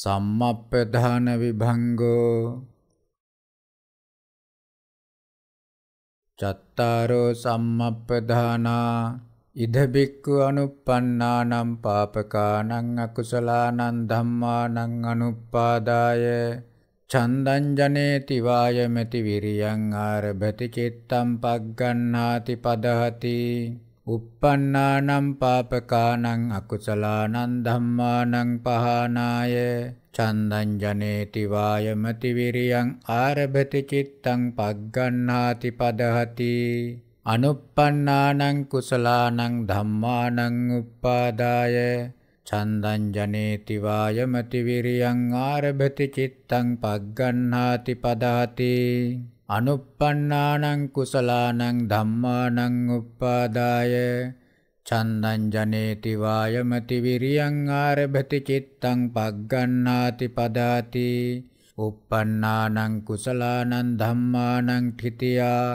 සම්මප්පධාන විභංගෝ චත්තාරෝ සම්මප්පධානා ඉද බික්කු අනුප්පන්නානම් පාපකානං අකුසලානං ධම්මානං අනුප්පාදාය චන්දං ජනේති වායමති විරියං ආරභති චිත්තං පග්ගණ්ණාති පදහති uppannānaṁ pāpakānaṁ අකුසලානං ධම්මානං පහනාය චන්දං ජනේති වායමති විරියං ආරභති චිත්තං පග්ගණ්ණාති පදහති අනුප්පන්නානං කුසලානං ධම්මානං උප්පාදාය චන්දං ජනේති වායමති විරියං ආරභති චිත්තං පග්ගණ්ණාති පදහති අනුප්පන්නානං කුසලානං ධම්මානං උප්පාදාය චන්දං ජනේති වායමති විරියං ආරභති චිත්තං පග්ගණ්ණාති පදාති uppannānaṁ කුසලානං ධම්මානං ඨිතියා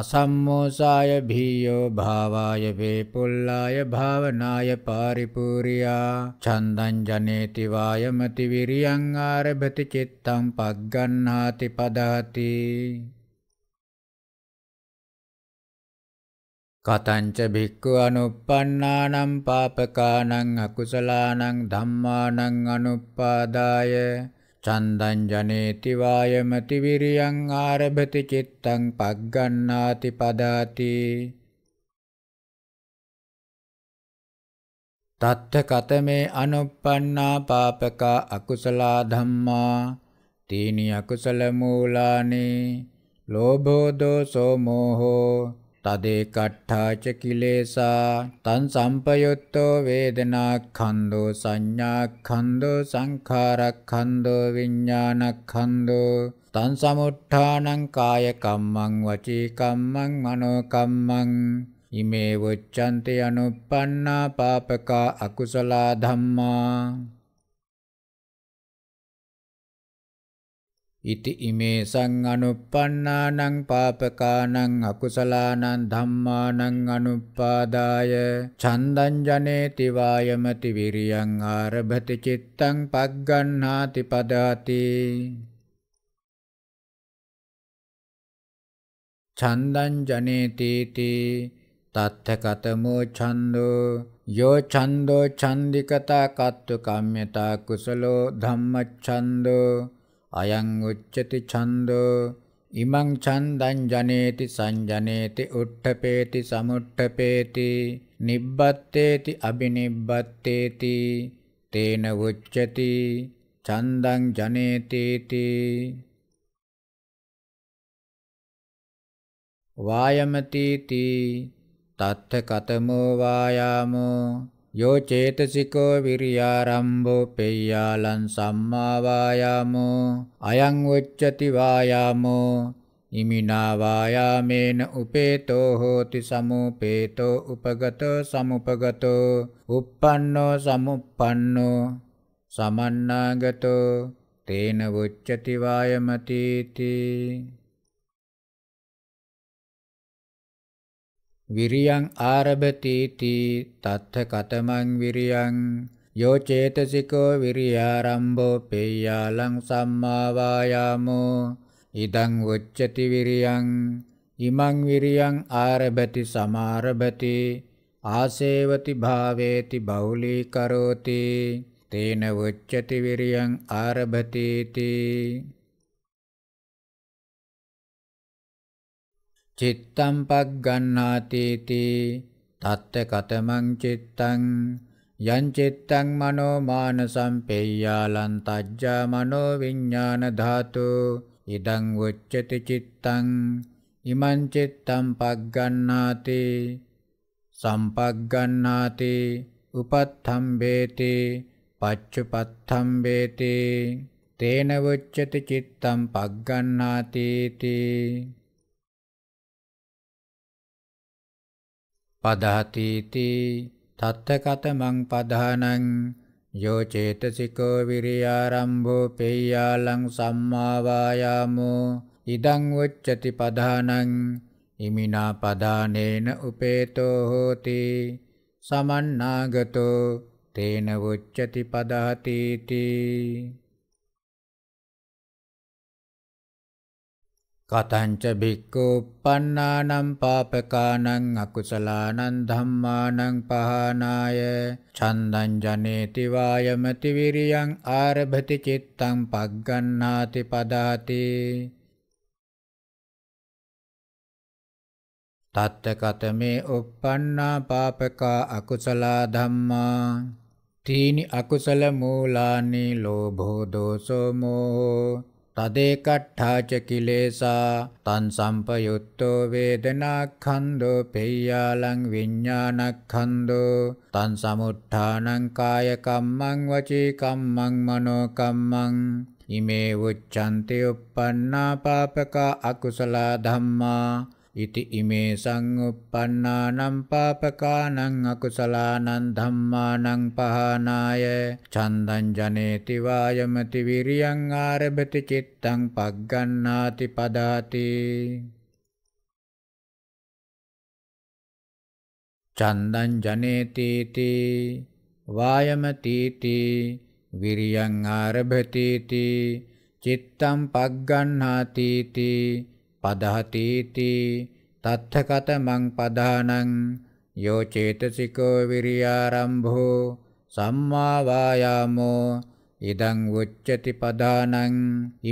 අසම්මෝසාය භීයෝ භාවාය වේපුල්ලාය භාවනාය පාරිපූර්යා චන්දං ජනේති වායමති විරියං ආරභති චිත්තං පග්ගණ්හාති පදාති කතංච භික්ඛු අනුප්පන්නානම් පාපකානං අකුසලානං ධම්මානං අනුප්පාදාය චන්දං ජනේති වායමති විරියං ආරභති චිත්තං පග්ගණ්ණාති පදාති තත්ත කතමේ අනුප්පන්නා පාපකා අකුසලා ධම්මා තීනි අකුසල මූලානේ ලෝභෝ දෝසෝ මෝහෝ තදේ කට්ඨාච කිලේසා තං සම්පයුත්තෝ වේදනා ඛන්‍தோ සංඥා ඛන්‍தோ සංඛාර ඛන්‍தோ විඥාන ඛන්‍தோ තං සමුත්ථානං කාය කම්මං වචී කම්මං මනෝ කම්මං ඉමේ වොච්ඡන්ති අනුප්පන්නා පාපකා අකුසලා ධම්මා ඉති ඉමේ සං අනුප්පන්නානං පාපකානං අකුසලානං ධම්මානං අනුප්පාදාය චන්දං ජනේති වායමති විරියං ආරභති චිත්තං පග්ගණ්හාති පදාති චන්දං ජනේති තත්ථකතමෝ ඡන්தோ යෝ ඡන්தோ ඡන්දිකතා කත්තු කම්මතා කුසලෝ ධම්මච්ඡන්தோ අයං උච්චති ඡන්தோ ඉමං ඡන්දං ජනේති සංජනේති උට්ඨපේති සමුට්ඨපේති නිබ්බත්තේති අබිනිබ්බත්තේති තේන උච්චති ඡන්දං ජනේතේති වායමතිති තත්ථ කතමෝ වායාමෝ යෝ චේතසිකෝ විරියාරම්භෝ පෙය්‍යාලං සම්මා වායාමෝ අයං උච්චති වායාමෝ ඉමිනා වායාමේන උපේතෝ හෝති සමුපේතෝ උපගතෝ සමුපගතෝ uppannෝ samuppannෝ සමන්නාගතෝ තේන උච්චති වායමති තී විරියං ආරභතීති තත්ථ කතමං විරියං යෝ චේතසිකෝ විරියාරම්භෝ පේයාලං සම්මා වායාමෝ ඉදං උච්චති විරියං ඉමං විරියං ආරභති සමාරභති ආසේවති භාවේති බෞලී කරෝති තේන උච්චති විරියං ආරභති තී චිත්තම් පග්ගණ්හාතේතේ තත්ත කතමං චිත්තං යං චිත්තං මනෝ මානසං පෙය්‍යාලං තජ්ජා මනෝ විඥාන ධාතු ඉදං උච්චති චිත්තං ඉමං චිත්තං පග්ගණ්හාතේ සම්පග්ගණ්හාතේ උපත්ථම්බේතේ පච්චුපත්ථම්බේතේ තේන උච්චති චිත්තං පග්ගණ්හාතේතේ පදහතීති තත්තකත මං පධානං යෝ චේතසිකෝ විරියාරම්භෝ පෙය්‍යාලං සම්මා වායාමෝ ඉදං උච්චති පධානං ඉමිනා පදානේන උපේතෝ හෝති සමන්නාගතෝ තේන උච්චති පදහතීති කතංච භික්ඛු uppannānaṁ pāpakānaṁ akusalaanaṁ dhammānaṁ pahānāya චන්දං ජනේති වායමති විරියං ආරභති චිත්තං පග්ගණ්ණාති පදාති තත්තකතමේ uppannā pāpakā akusala dhammā tīni akusala mūlāni lōbho doso moho තදේකට්ඨාච කිලේසා තන් සම්පයුත්තෝ වේදනාඛන්‍தோ පෙය්‍යාලං විඤ්ඤාණක්ඛන්‍தோ තන් සමුත්ථානං කාය කම්මං වචී කම්මං මනෝ කම්මං ඉමේ උච්ඡන්ති uppannā pāpaka akusalā dhammā ඉති ඉමේ සංඋප්පන්නානම් පාපකානං අකුසලානං ධම්මානං පහනාය චන්දං ජනේති වායමති විරියං ආරභති චිත්තං පග්ගණ්ණාති පදාති චන්දං ජනේති ති වායමති ති විරියං ආරභති ති චිත්තං පග්ගණ්ණාති ති පදහතීති තත්ථකතමං පදානං යෝ චේතසිකෝ විරියාරම්භෝ සම්මා වායාමෝ ඉදං උච්චති පදානං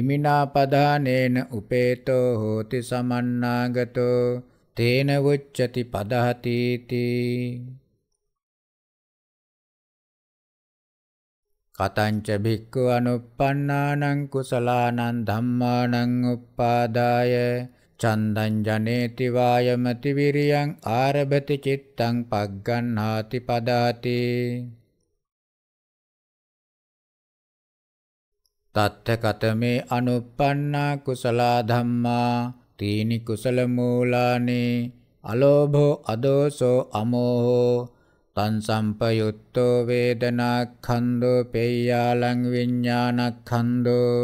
ඉමිනා පදානේන උපේතෝ හෝති සමන්නාගතෝ තේන උච්චති පදහතීති කතංච භික්ඛු අනුප්පන්නානං කුසලානං ධම්මානං උප්පාදාය චන්දං ජනේති වායමති විරියං ආරභති චිත්තං පග්ගණ්හාති පදාති තත්තකතමේ අනුප්පන්නා කුසලා ධම්මා තීනි කුසල මූලානේ අලෝභෝ අදෝසෝ අමෝහෝ තන් සම්පයුත්තෝ වේදනාක්ඛන්‍தோ පේයාලං විඤ්ඤාණක්ඛන්‍தோ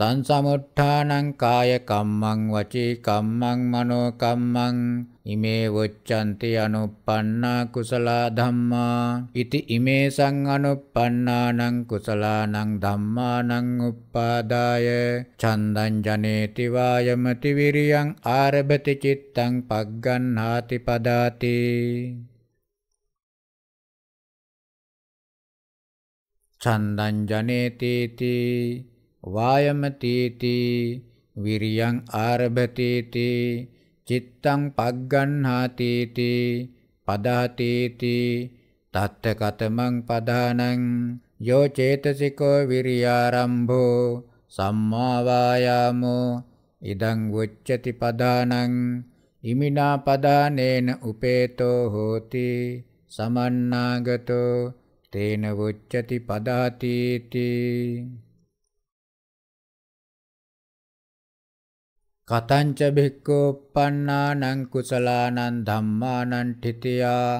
තන් සමුත්ථානං කාය කම්මං වචී කම්මං මනෝ කම්මං ඉමේ වොච්ඡන්ති අනුප්පන්නා කුසලා ධම්මා ඉති ඉමේ සං අනුප්පන්නානං කුසලානං ධම්මානං උප්පාදාය චන්දං ජනේති වායමති විරියං ආරභති චිත්තං පග්ගන්හාති පදාති චන්දං ජනේතේති වායමතේති විරියං ආරභතේති චිත්තං පග්ගණ්හාතේති පදාතේති තත්ත කතමං පදානං යෝ චේතසිකෝ විරියාරම්භෝ සම්මා වායාමෝ ඉදං උච්චති පදානං ඉමිනා පදානේන උපේතෝ හෝති සමන්නාගතෝ තේන වොච්චති පදාතීති කතංච භික්ඛුප්පන්නානං කුසලානං ධම්මානං ඨිතියා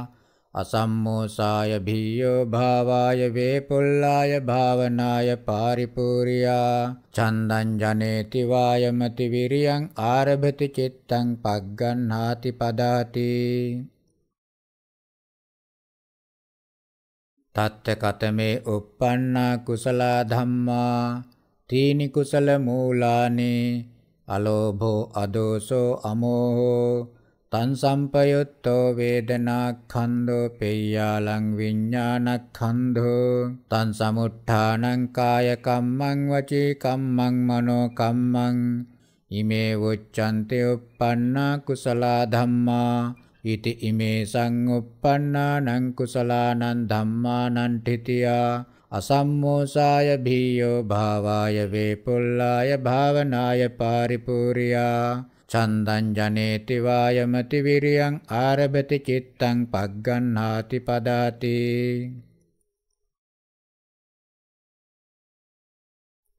අසම්මෝසාය භීයෝ භාවාය වේපුල්ලාය භාවනාය පාරිපූර්යා චන්දං ජනේති වායමති විරියං ආරභති චිත්තං පග්ගණ්හාති පදාති තත්ත කතමේ uppannā කුසලා ධම්මා තීනි කුසල මූලානේ අලෝභෝ අදෝසෝ අමෝහෝ තං සම්පයුත්තෝ වේදනා ඛන්‍தෝ පෙය්‍යාලං විඤ්ඤාණ ඛන්‍தෝ තං සමුත්ථානං කාය කම්මං වචී කම්මං මනෝ කම්මං ඉමේ වොච්ඡන්තේ uppannā කුසලා ධම්මා ඉති ඉමේ සංඋප්පන්නානං කුසලානං ධම්මානං ඨිතියා අසම්මෝසාය භීයෝ භාවාය වේපුල්ලාය භාවනාය පාරිපූර්යා චන්දං ජනේති වායමති විරියං ආරභති චිත්තං පග්ගණ්හාති පදාති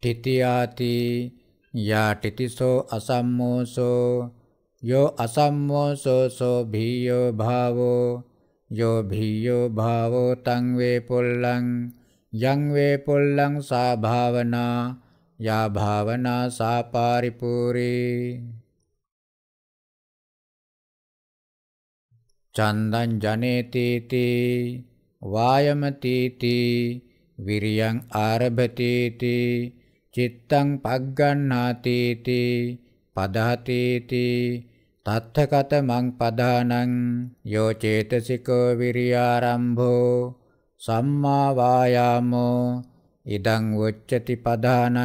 තිතියාති යාටිතිසෝ අසම්මෝසෝ यो असम्मोऽसो सो भीयो भावो यो भीयो भावो तं वे पुल्लं यं वे पुल्लं सा भावना या भावना सा पारिपूरी චන්දං ජනේතීති වායමතීති විරියං ආරභතීති චිත්තං පග්ගණ්ණාතීති පදහතීති තත්ථකත මං පදානං යෝ චේතසිකෝ විරියාරම්භෝ සම්මා වායාමෝ ඉදං උච්චති පදානං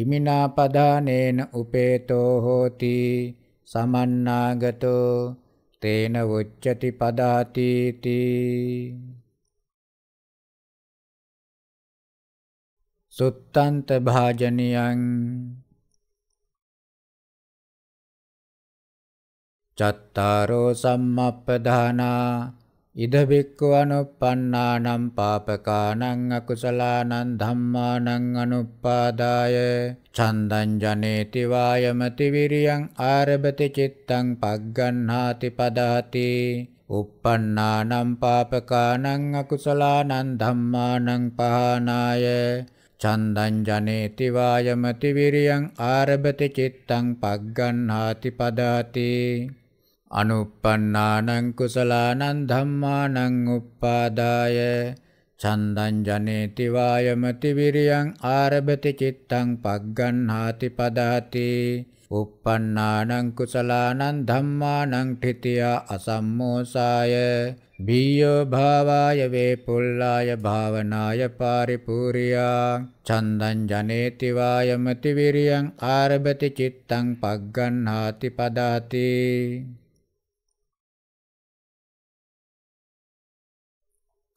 ඉමිනා පදානේන උපේතෝ හෝති සමන්නාගතෝ තේන උච්චති පදාති තී සුත්තන්ත භාජනියං චත්තාරෝ සම්මප්පදානා ඉද බික්කු අනුප්පන්නානම් පාපකානං අකුසලානං ධම්මානං අනුප්පාදාය චන්දං ජනේති වායමති විරියං ආරබති චිත්තං පග්ගණ්හාති පදාති uppannānaṁ pāpakānaṁ akusalaanaṁ dhammānaṁ pahānāya චන්දං ජනේති වායමති විරියං ආරබති චිත්තං පග්ගණ්හාති පදාති අනුප්පන්නානං කුසලානං ධම්මානං උප්පාදාය චන්දං ජනේති වායමති විරියං ආරභති චිත්තං පග්ගණ්හාති පදාති උප්පන්නානං කුසලානං ධම්මානං ඨිතියා අසම්මෝසාය බියෝ භාවාය වේපුල්ලාය භාවනාය පාරිපූර්යා චන්දං ජනේති වායමති විරියං ආරභති චිත්තං පග්ගණ්හාති පදාති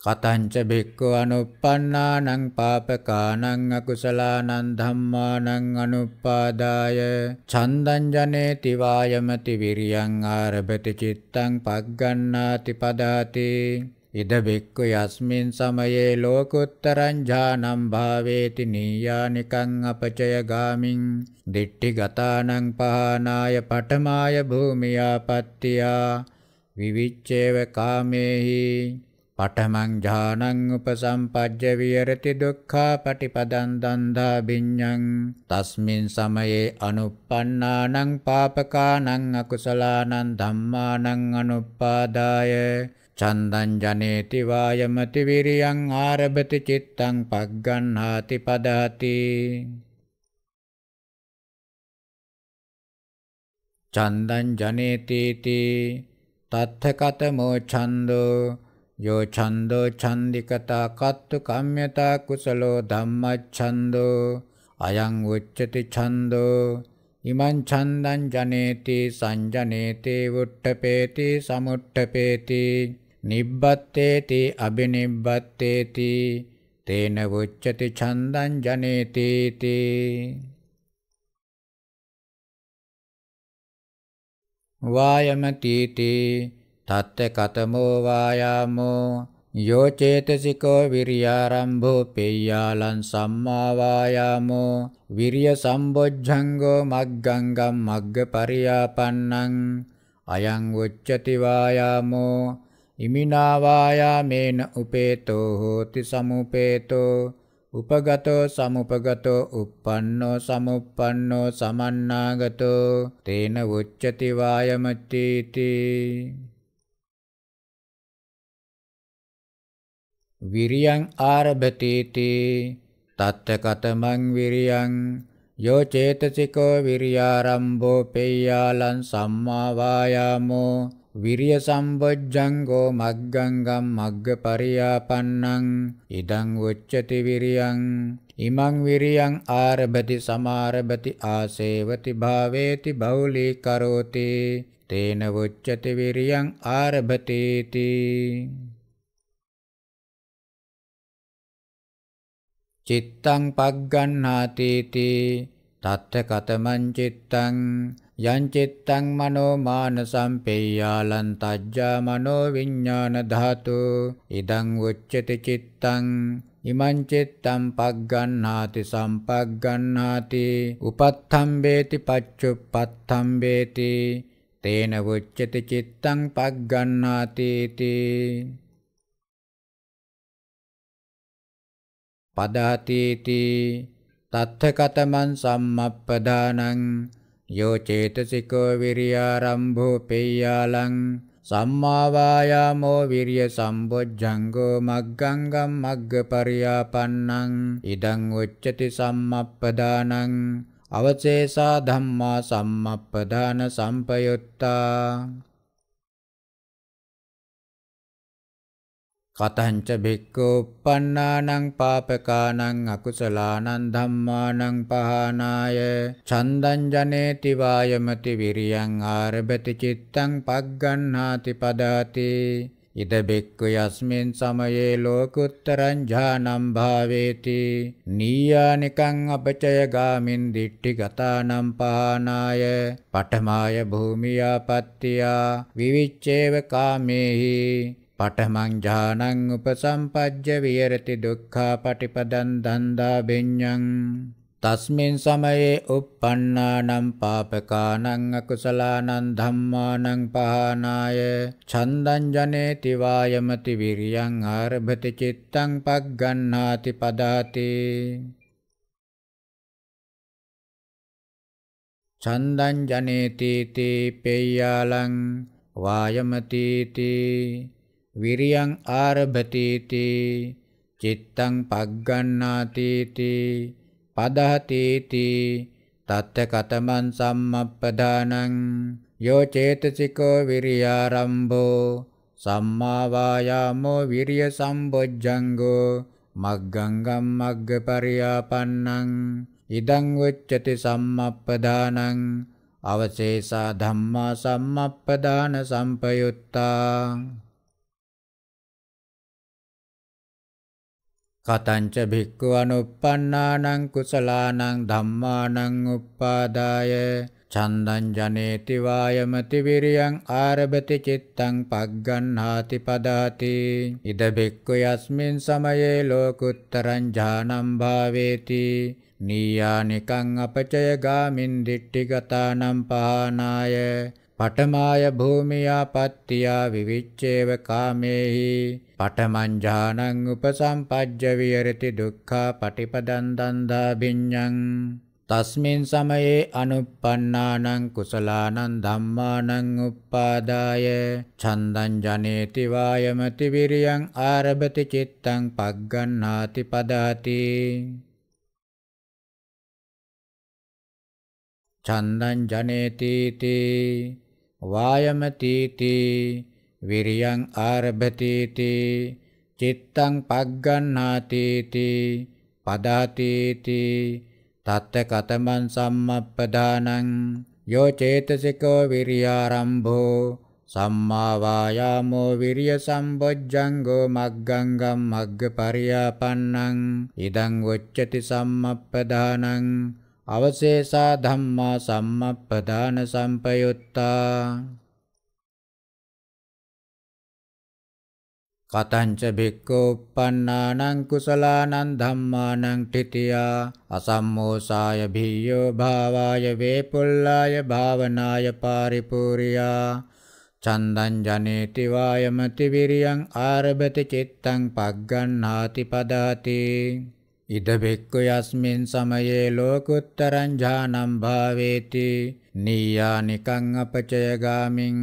කතංච භික්ඛු අනුප්පන්නානං පාපකානං අකුසලානං ධම්මානං අනුපාදාය චන්දං ජනේති වායමති විරියං ආරභති චිත්තං පග්ගණ්ණාති පදාති ඉද භික්ඛු යස්මින් සමයේ ලෝකුත්තරං ඥානං භාවේති නීයානිකං අපචය ගාමින් දිට්ඨි ගතානං පහනාය පඨමාය භූමියාපත්තියා විවිච්ඡේව කාමේහි පඨමං ඥානං උපසම්පජ්ජ විහෙරති දුක්ඛා පටිපදං දන්දා බිඤ්ඤං තස්මින් සමයේ අනුප්පන්නානං පාපකානං අකුසලානං ධම්මානං අනුපාදාය චන්දං ජනේති වායමති විරියං ආරභති චිත්තං පග්ගණ්හාති පදහති චන්දං ජනේති තත්ථ කතමෝ ඡන්தோ යෝ ඡන්தோ ඡන්దికතා කත්තු කම්යතා කුසලෝ ධම්මච්ඡන්தோ අයං උච්චති ඡන්தோ ඉමං ඡන්දං ජනේති සංජනේති වුට්ඨපේති සමුට්ඨපේති නිබ්බත්තේති අබිනිබ්බත්තේති තේන උච්චති ඡන්දං ජනේති වායමතිතේ තත්ත කතමෝ වායාමෝ යෝ චේතසිකෝ විරියාරම්භෝ පෙය්‍යාලං සම්මා වායාමෝ විරිය සම්බොජ්ජංගෝ මග්ගංගම් මග්ගපරියාපන්නං අයං උච්චති වායාමෝ ඉමිනා වායාමේන උපේතෝ හෝති සමුපේතෝ උපගතෝ සමුපගතෝ uppannෝ සමුප්පන්නෝ සමන්නාගතෝ තේන උච්චති වායමති තී විරියං ආරභතේතේ තත්ත කතමං විරියං යෝ චේතසිකෝ විරියාරම්භෝ පෙය්‍යාලං සම්මා වායාමෝ විරිය සම්බොජ්ජංගෝ මග්ගංගම් මග්ගපරියාපන්නං ඉදං උච්චති විරියං ඉමං විරියං ආරභති සමාරභති ආසේවති භාවේති බෞලී කරෝති තේන උච්චති විරියං ආරභතේති චිත්තං පග්ගණ්හාතේතේ තත්ත කතමං චිත්තං යං චිත්තං මනෝ මානසං පේයාලං තජ්ජා මනෝ විඥාන ධාතු ඉදං උච්චති චිත්තං ඉමං චිත්තං පග්ගණ්හාති සම්පග්ගණ්හාති උපත්ථම්බේති පච්චුප්පත්ථම්බේති තේන උච්චති චිත්තං පග්ගණ්හාති තී පදාතීති තත්ථකතමන් සම්මප්පදානං යෝ චේතසිකෝ විරියාරම්භෝ පෙය්‍යාලං සම්මාවායාමෝ විරිය සම්බොජ්ජංගෝ මග්ගංගම් මග්ගපරියාපන්නං ඉදං උච්චති සම්මප්පදානං අවශේෂා ධම්මා සම්මප්පදාන සම්පයුත්තා කතංච භික්ඛු uppannānaං pāpakānaං akusalaanaං dhammānaං pahānāya චන්දං ජනේති වායමති විරියං ආරභති චිත්තං පග්ගණ්හාති පදාති ඉද බික්කු යස්මින් සමයේ ලෝකුත්තරං ඥානම් භාවේති නීයානිකං අපචය ගාමින් දිට්ඨි ගතානම් පහනාය පඨමාය භූමියාපත්තියා විවිච්ඡේව කාමේහි පඨමං ඥානං උපසම්පජ්ජ විහෙරති දුක්ඛා පටිපදං ධන්දා බින්ඤං තස්මින් සමයේ uppannānaṁ pāpakānaṁ akusalānaṁ dhammānaṁ pahānāya chandaṁ janeti vāyamati viriyaṁ ārbhati cittaṁ paggannāti padāti chandaṁ janeti ti peyyālaṁ vāyamati ti විරියං ආරභතේති චිත්තං පග්ගණ්ණාතේති පදහතේති තත්ත කතමන් සම්මප්පදානං යෝ චේතසිකෝ විරියාරම්භෝ සම්මා වායාමෝ විරිය සම්බොජ්ජංගෝ මග්ගංගම් මග්ගපරියාපන්නං ඉදං උච්චති සම්මප්පදානං අවශේෂා ධම්මා සම්මප්පදාන සම්පයුත්තා කතංච භික්ඛු අනුප්පන්නානං කුසලානං ධම්මානං උප්පාදාය චන්දං ජනේති වායමති විරියං ආරභති චිත්තං පග්ගණ්හාති පදාති ඉද භික්ඛු යස්මින් සමයේ ලෝකුත්තරං ඥානං භාවේති නීයානිකං අපචය ගාමින් දිට්ඨිගතානම් පහනාය පඨමාය භූමියාපත්තියා විවිච්ඡේව කාමේහි පඨමං උපසම්පජ්ජ විහෙරති දුක්ඛා පටිපදං දන්දා භිඤ්ඤං තස්මින් සමයේ අනුප්පන්නානං කුසලානං ධම්මානං උප්පාදාය ඡන්දං ජනේති වායමති විරියං ආරභති චිත්තං පග්ගණ්ණාති පදාති ඡන්දං ජනේති තී වායමතිති විරියං ආරභතිති චිත්තං පග්ගණ්ණාතිති පදාතිති තත්ත කතමන් සම්මප්පදානං යෝ චේතසිකෝ විරියාරම්භෝ සම්මා වායාමෝ විරිය සම්බොජ්ජංගෝ මග්ගංගම් මග්ගපරියාපන්නං ඉදං උච්චති සම්මප්පදානං අවශේෂා ධම්මා සම්මප්පදාන සම්පයුත්තා කතංච භික්ඛෝ uppannānaං කුසලානං ධම්මානං තිතියා අසම්මෝසාය භීයෝ භාවාය වේපුල්ලාය භාවනාය පාරිපූර්යා චන්දං ජනේති වායමති විරියං ආරභති චිත්තං පග්ගණ්හාති පදාති ඉද බෙක්ක යස්මින් සමයේ ලෝකුත්තරං ඥානම් භාවේති නීයා නිකං අපචයගාමින්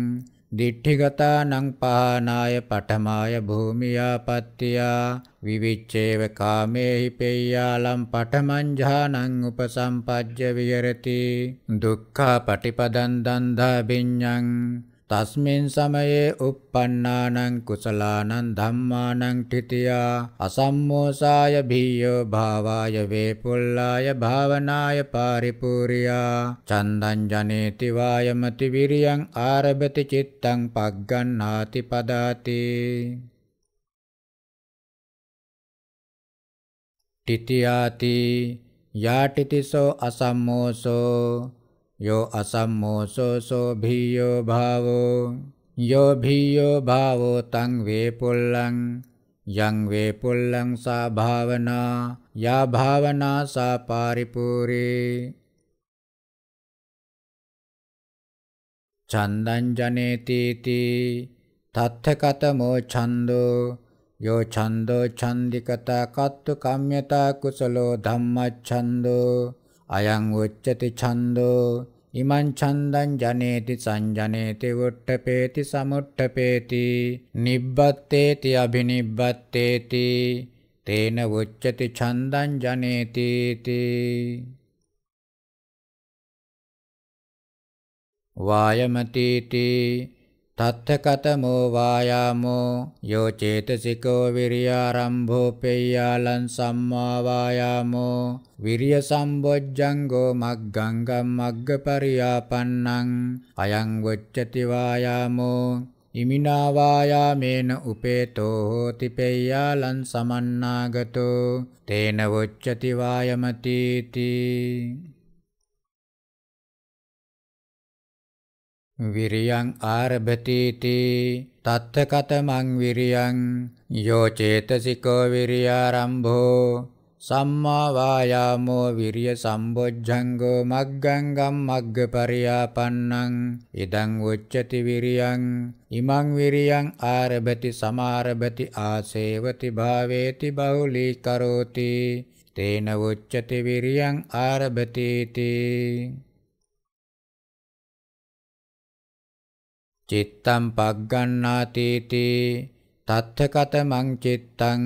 දිට්ඨිගතානං පහනාය පඨමාය භූමියාපත්තියා විවිච්ඡේව කාමේහි පෙය්‍යාලම් පඨමං ඥානං උපසම්පජ්ජ විහෙරති දුක්ඛා පටිපදං දන්දා විඤ්ඤං තස්මින් සමයේ uppannānaං කුසලානං ධම්මානං තිතියා අසම්මෝසාය භීයෝ භාවාය වේපුල්ලාය භාවනාය පාරිපූර්යා චන්දං ජනේති වායමති විරියං ආරභති චිත්තං පග්ගණ්ණාති පදාති තිතියාති යාටිතිසෝ අසම්මෝසෝ यो असम्मोऽसो सोऽभियो भावो यो भियो भावो तं वेपुल्लं यं वेपुल्लं सा भावना या भावना सा पारिपूरी छन्दं जनेतीति तथ्यकतमो छन्दो यो छन्दो छन्दिकता कत्तु काम्यता कुशलो धम्मच्छन्दो අයං උච්චති ඡන්தோ ඉමං ඡන්දං ජනේති සංජනේති වොට්ඨපේති සමුට්ඨපේති නිබ්බත්තේති අබිනිබ්බත්තේති තේන උච්චති ඡන්දං ජනේති වායමතිති තත්ථකතමෝ වායාමෝ යෝ චේතසිකෝ විරියාරම්භෝපෙය්‍යාලං සම්මා වායාමෝ විරිය සම්බොජ්ජංගෝ මග්ගංගම් මග්ගපරියාපන්නං අයං වොච්චති වායාමෝ ඉමිනා වායාමේන උපේතෝ හෝති පෙය්‍යාලං සමන්නාගතෝ තේන වොච්චති වායමති තී විරියං ආරභතේතේ තත්තකතමං විරියං යෝ චේතසිකෝ විරියාරම්භෝ සම්මා වායාමෝ විරිය සම්බොජ්ජංගෝ මග්ගංගම් මග්ගපරියාපන්නං ඉදං උච්චති විරියං ඉමං විරියං ආරභති සමාරභති ආසේවති භාවේති බහුලී කරෝති තේන උච්චති විරියං ආරභති තී චිත්තම් පග්ගණ්ණාතීති තත්ථකතමං චිත්තං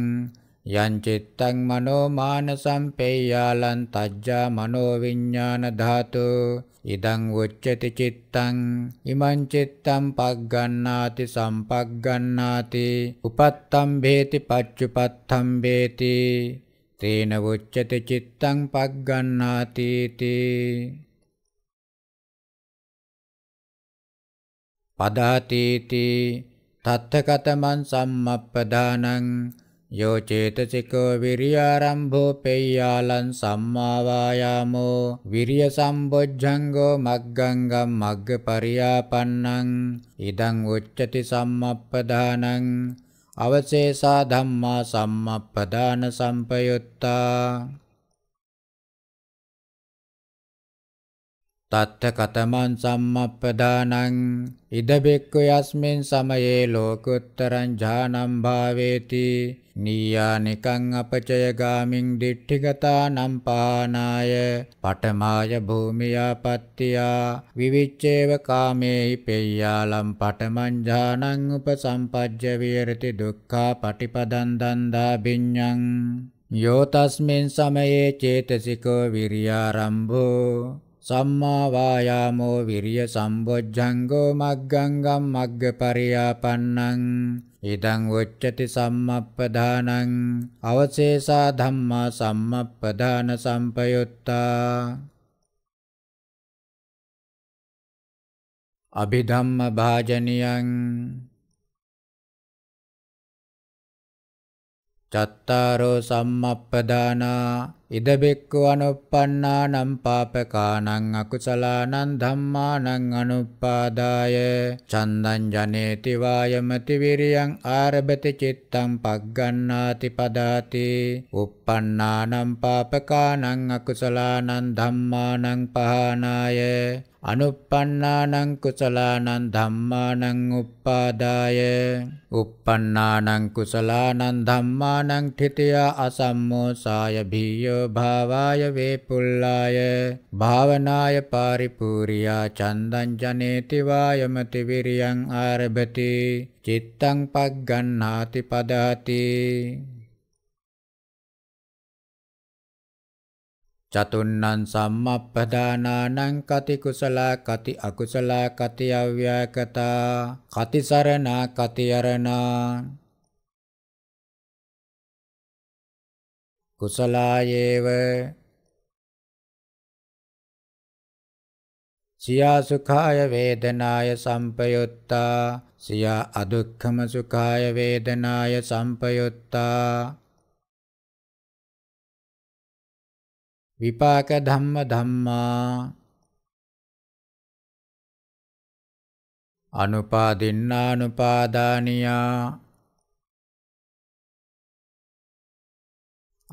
යං චිත්තං මනෝ මානසං පේයාලං තජ්ජා මනෝ විඥාන ධාතු ඉදං උච්චති චිත්තං ඉමං චිත්තං පග්ගණ්ණාති සම්පග්ගණ්ණාති උපත්තම් භේති පච්චුපත්තම් භේති තේන උච්චති චිත්තං පග්ගණ්ණාති තී පදාතීති තත්තකතමන් සම්මප්පදානං යෝ චේතසිකෝ විරියාරම්භෝ පෙය්‍යාලං සම්මාවායාමෝ විරිය සම්බොජ්ජංගෝ මග්ගංගම් මග්ගපරියාපන්නං ඉදං උච්චති සම්මප්පදානං අවශේෂා ධම්මා සම්මප්පදාන සම්පයුත්තා තත්ත කතමන් සම්මප්පදානං ඉදබෙක්ක යස්මින් සමයේ ලෝකුත්තරං ජානම් භාවේති නීයානිකං අපචය ගාමින් දිට්ඨිගතා නම් පානාය පඨමාය භූමියාපත්තියා විවිච්ඡේව කාමේහි පෙය්‍යාලම් පඨමං ඥානං උපසම්පජ්ජ විහෙරති දුක්ඛා පටිපදං දන්දා බිඤ්ඤං යෝ තස්මින් සමයේ චේතසිකෝ විරියාරම්භෝ සම්මා වායාමෝ විරිය සම්බොජ්ජංගෝ මග්ගංගම් මග්ගපරියාපන්නං ඉදං උච්චති සම්මප්පදානං අවශේෂා ධම්මා සම්මප්පදාන සම්පයුත්තා අභිධම්ම භාජනියං චත්තාරෝ සම්මප්පදානා ඉද බික්කු අනුප්පන්නානම් පාපකානං අකුසලානං ධම්මානං අනුප්පාදාය චන්දං ජනේති වායමති විරියං ආරබති චිත්තං පග්ගණ්ණාති පදාති uppannānaṁ pāpakānaṁ akusalaanaṁ dhammānaṁ pahānāya අනුප්පන්නානං කුසලානං ධම්මානං උප්පාදාය uppannānaṁ කුසලානං ධම්මානං ඨිතයා අසම්මෝසාය භීය වායෝ භාවාය වේපුල්ලාය භාවනාය පාරිපූර්යා චන්දං ජනේති වායමති විරියං ආරභති චිත්තං පග්ගණ්ණාති පදාති චතුන්නං සම්මප්පදානානං කති කුසලා කති අකුසලා කති අව්‍යාකතා කති සරණා කති අරණා කුසලායේව සියා සුඛාය වේදනාය සම්පයුත්තා සියා අදුක්ඛම සුඛාය වේදනාය සම්පයුත්තා විපාක ධම්ම ධම්මා අනුපාදින්නානුපාදානියා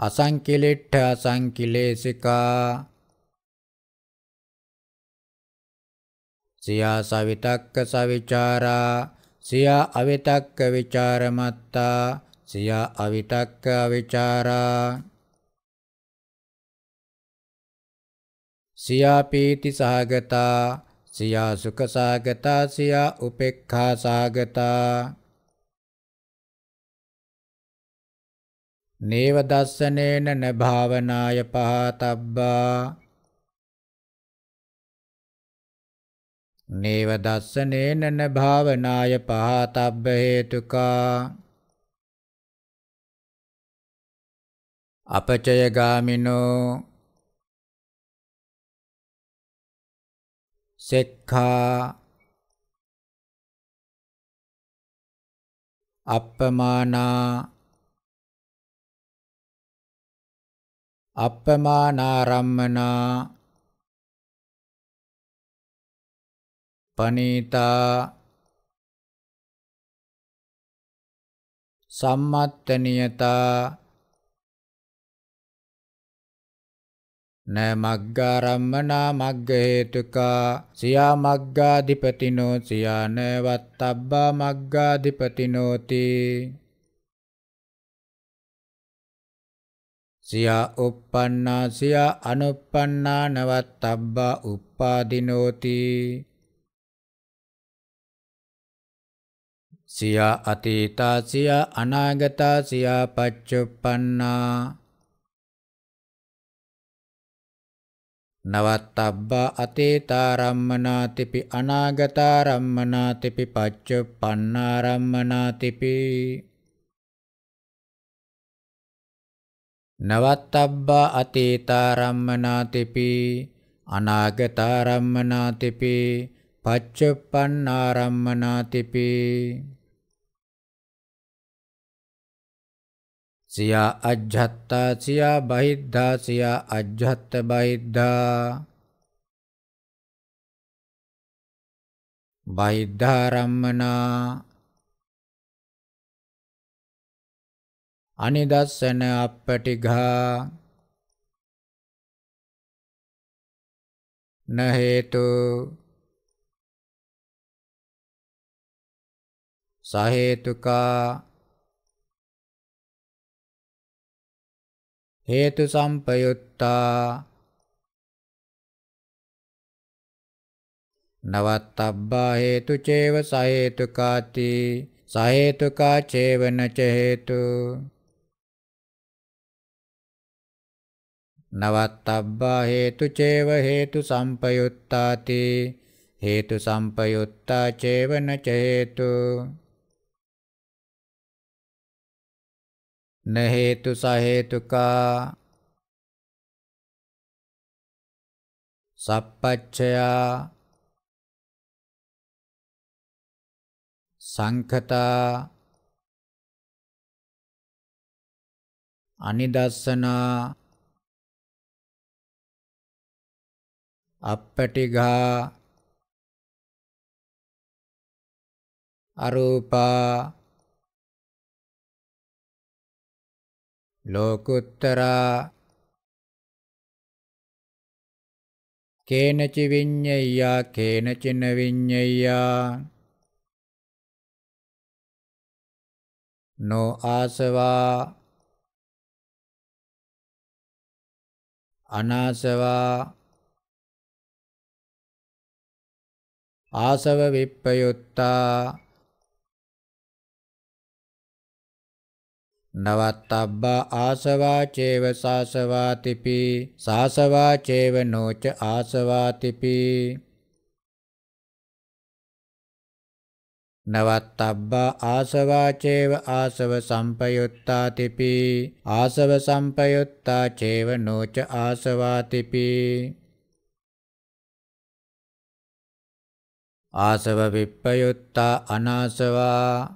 අසංකිලිට්ඨ අසංකිලේසිකා සියා සවිතක්ක සවිචාරා සියා අවිතක්ක විචාරමත්තා සියා අවිතක්ක අවිචාරා සියා පීති සහගතා සියා සුඛ සහගතා සියා උපේක්ඛා සහගතා නේව දස්සනේන න භාවනාය පහතබ්බා නේව දස්සනේන න භාවනාය පහතබ්බ හේතුකා අපචය ගාමිනෝ සෙක්ඛා අප්පමානා අප්පමානාරම්මනා පනීතා සම්මත්තනියතා නෑ මග්ගාරම්මනා මග්ග හේතුකා සියා මග්ගාධිපතිනෝ සියා නෑ වත්තබ්බා මග්ගාධිපතිනෝති සියා uppannā සියා anuppannā navattabbā uppādinoti සියා අතීතා සියා අනාගතා සියා පච්චුප්පන්නා නවත්තබ්බා අතේතාරම්මනාතිපි අනාගතාරම්මනාතිපි පච්චුප්පන්නාරම්මනාතිපි නවත්තබ්බා අතීතාරම්මනාතිපි අනාගතාරම්මනාතිපි පච්චුප්පන්නාරම්මනාතිපි සියා අජ්ජත්තා සියා බහිද්ධා සියා අජ්ජත්ත බහිද්ධා බහිද්ධාරම්මනා අනිදස්සන අප්පටිඝා න හේතු සහේතුකා හේතු සම්පයුත්තා නවත්තබ්බා හේතු චේව සහේතුකාති සහේතුකා චේවන ච හේතු නවත්තබ්බා හේතු චේව හේතු සම්පයුත්තාති හේතු සම්පයුත්තා චේවන ච හේතු න හේතු ස හේතුකා සප්පච්චයා සංඛතා අනිදස්සනා අපටිඝා අරූපා ලෝකුත්තරා කේනචි විඤ්ඤයා කේනචින විඤ්ඤයා නෝ ආසවා අනාසවා ආසව විප්පයුත්තා නවත්තබ්බා ආසවා චේව සාසවාතිපි සාසවා චේව නෝච ආසවාතිපි නවත්තබ්බා ආසවා චේව ආසව සම්පයුත්තාතිපි ආසව සම්පයුත්තා චේව නෝච ආසවාතිපි ආසව විප්පයුත්තා අනාසවා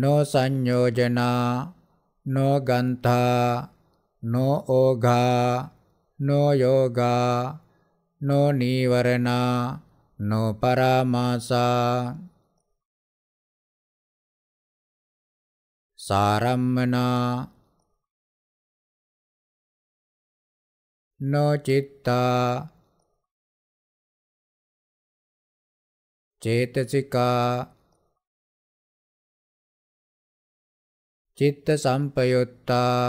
නෝ සංයෝජනා නෝ ගන්ථා නෝ ඕඝා නෝ යෝගා නෝ නීවරණා නෝ පරාමාසා සාරම්මනා නෝ චිත්තා චේතසිකා චිත්ත සම්පයුත්තා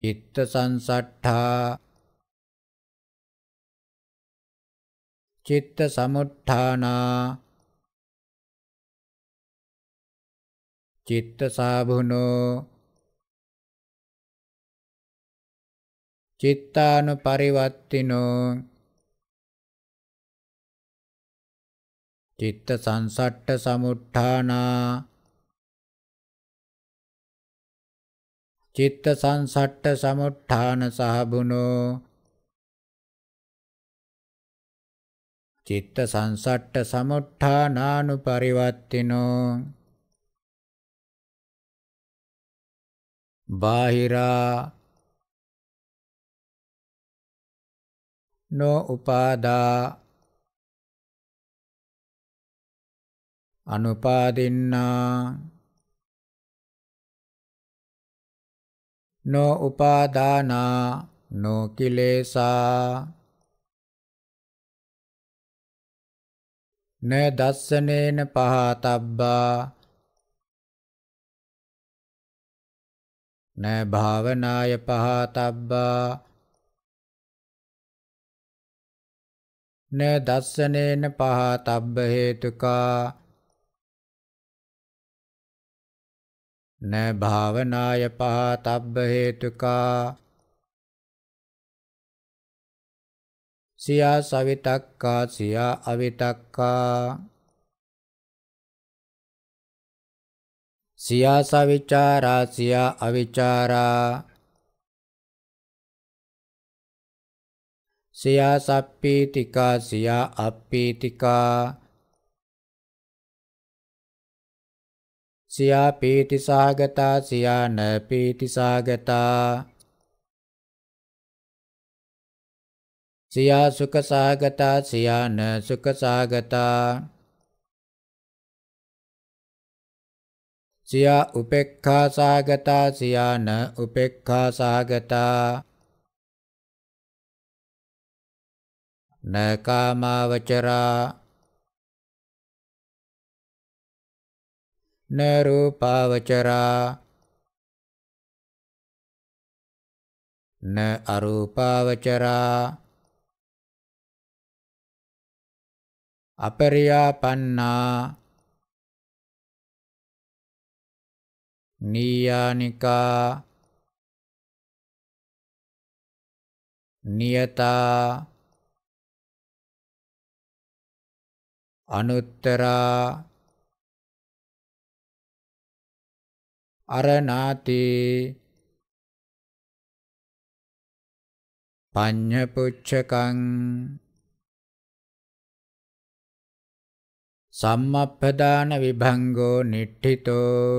චිත්ත සංසට්ඨා චිත්ත සමුට්ඨානා චිත්ත සාභුනෝ චිත්තානු පරිවත්තිනෝ චිත්ත සංසට්ඨ සමුට්ඨානා චිත්ත සංසට්ඨ සමුට්ඨාන සහබුනෝ චිත්ත සංසට්ඨ සමුට්ඨානානු පරිවත්තිනෝ බාහිරා නෝ උපාදා අනුපාදින්නා නෝ උපාදානා නෝ කිලේසා න දස්සනේන පහතබ්බා න භාවනාය පහතබ්බා න දස්සනේන පහතබ්බ හේතුකා න භාවනාය පහතබ්බ හේතුකා සියා සවිතක්කා සියා අවිතක්කා සියා සවිචාරා සියා අවිචාරා සියා සප්පීතිකා සියා අප්පීතිකා සියා පීටිසාගතා සියාන පීටිසාගතා සියා සුකසාගතා සියාන සුකසාගතා සියා උපෙක්ඛාසාගතා සියාන උපෙක්ඛාසාගතා නකාමාවචරා න රූපාවචරා න අරූපාවචරා අපරියාපන්නා නියානිකා නියතා අනුත්තරා අරණාතේ පඤ්ඤපුච්ඡකං සම්මප්පදාන විභංගෝ නිට්ඨිතෝ